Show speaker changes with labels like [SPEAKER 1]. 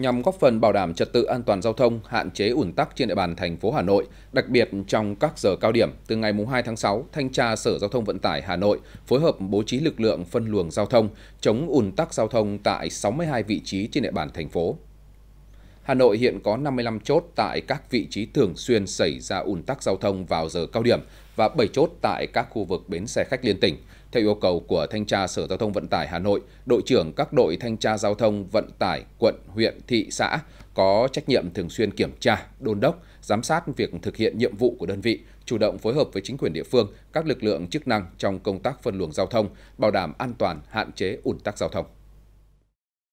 [SPEAKER 1] nhằm góp phần bảo đảm trật tự an toàn giao thông, hạn chế ủn tắc trên địa bàn thành phố Hà Nội, đặc biệt trong các giờ cao điểm. Từ ngày 2 tháng 6, Thanh tra Sở Giao thông Vận tải Hà Nội phối hợp bố trí lực lượng phân luồng giao thông, chống ủn tắc giao thông tại 62 vị trí trên địa bàn thành phố. Hà Nội hiện có 55 chốt tại các vị trí thường xuyên xảy ra ùn tắc giao thông vào giờ cao điểm và 7 chốt tại các khu vực bến xe khách liên tỉnh. Theo yêu cầu của Thanh tra Sở Giao thông Vận tải Hà Nội, đội trưởng các đội thanh tra giao thông vận tải quận, huyện, thị, xã có trách nhiệm thường xuyên kiểm tra, đôn đốc, giám sát việc thực hiện nhiệm vụ của đơn vị, chủ động phối hợp với chính quyền địa phương, các lực lượng chức năng trong công tác phân luồng giao thông, bảo đảm an toàn, hạn chế ùn tắc giao thông.